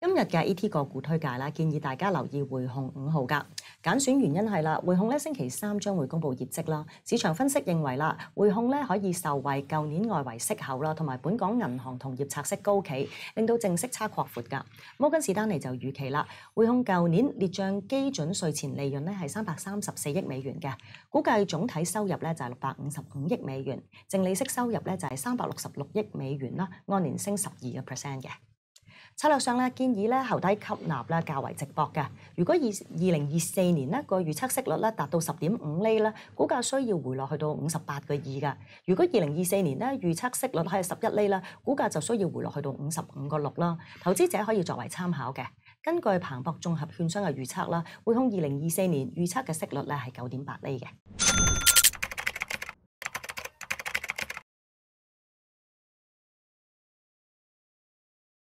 今日嘅 E T 个股推介啦，建议大家留意汇控五号噶拣选原因系啦，汇控咧星期三将会公布业绩啦。市场分析认为啦，汇控咧可以受惠旧年外围息口啦，同埋本港银行同业拆息高企，令到净息差扩阔噶。摩根士丹尼就预期啦，汇控旧年列账基准税前利润咧系三百三十四亿美元嘅，估计总体收入咧就系六百五十五亿美元，净利息收入咧就系三百六十六亿美元啦，按年升十二嘅 percent 嘅。策略上咧，建議咧後底吸納咧較為直博嘅。如果二二零二四年咧個預測息率咧達到十點五厘咧，股價需要回落去到五十八個二嘅。如果二零二四年咧預測息率係十一厘啦，股價就需要回落去到五十五個六啦。投資者可以作為參考嘅。根據彭博綜合券商嘅預測啦，會控二零二四年預測嘅息率咧係九點八厘嘅。